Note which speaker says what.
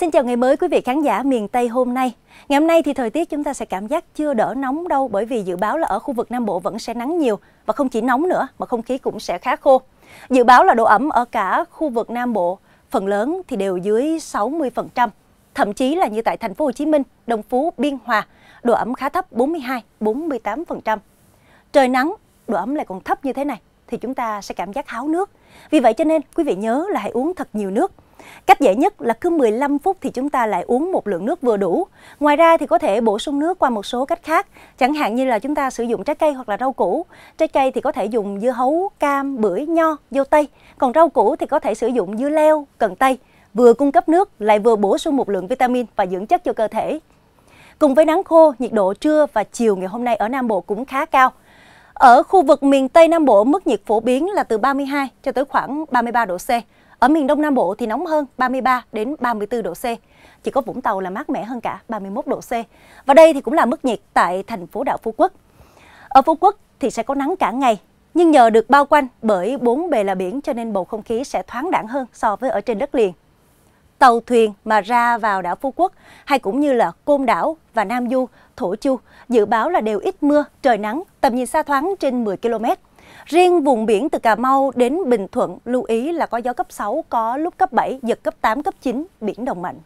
Speaker 1: Xin chào ngày mới quý vị khán giả miền Tây hôm nay. Ngày hôm nay thì thời tiết chúng ta sẽ cảm giác chưa đỡ nóng đâu bởi vì dự báo là ở khu vực Nam Bộ vẫn sẽ nắng nhiều và không chỉ nóng nữa mà không khí cũng sẽ khá khô. Dự báo là độ ẩm ở cả khu vực Nam Bộ phần lớn thì đều dưới 60%, thậm chí là như tại thành phố Hồ Chí Minh, Đồng Phú, Biên Hòa, độ ẩm khá thấp 42, 48%. Trời nắng, độ ẩm lại còn thấp như thế này thì chúng ta sẽ cảm giác háo nước. Vì vậy cho nên quý vị nhớ là hãy uống thật nhiều nước Cách dễ nhất là cứ 15 phút thì chúng ta lại uống một lượng nước vừa đủ. Ngoài ra thì có thể bổ sung nước qua một số cách khác, chẳng hạn như là chúng ta sử dụng trái cây hoặc là rau củ. Trái cây thì có thể dùng dưa hấu, cam, bưởi, nho, dâu tây. Còn rau củ thì có thể sử dụng dưa leo, cần tây. Vừa cung cấp nước lại vừa bổ sung một lượng vitamin và dưỡng chất cho cơ thể. Cùng với nắng khô, nhiệt độ trưa và chiều ngày hôm nay ở Nam Bộ cũng khá cao. Ở khu vực miền Tây Nam Bộ, mức nhiệt phổ biến là từ 32 cho tới khoảng 33 độ C. Ở miền Đông Nam Bộ thì nóng hơn 33 đến 34 độ C. Chỉ có Vũng Tàu là mát mẻ hơn cả 31 độ C. Và đây thì cũng là mức nhiệt tại thành phố đảo Phú Quốc. Ở Phú Quốc thì sẽ có nắng cả ngày, nhưng nhờ được bao quanh bởi bốn bề là biển cho nên bầu không khí sẽ thoáng đẳng hơn so với ở trên đất liền. Tàu thuyền mà ra vào đảo Phú Quốc hay cũng như là Côn Đảo và Nam Du, Thổ Chu dự báo là đều ít mưa, trời nắng, tầm nhìn xa thoáng trên 10 km. Riêng vùng biển từ Cà Mau đến Bình Thuận lưu ý là có gió cấp 6, có lúc cấp 7, giật cấp 8, cấp 9, biển động mạnh.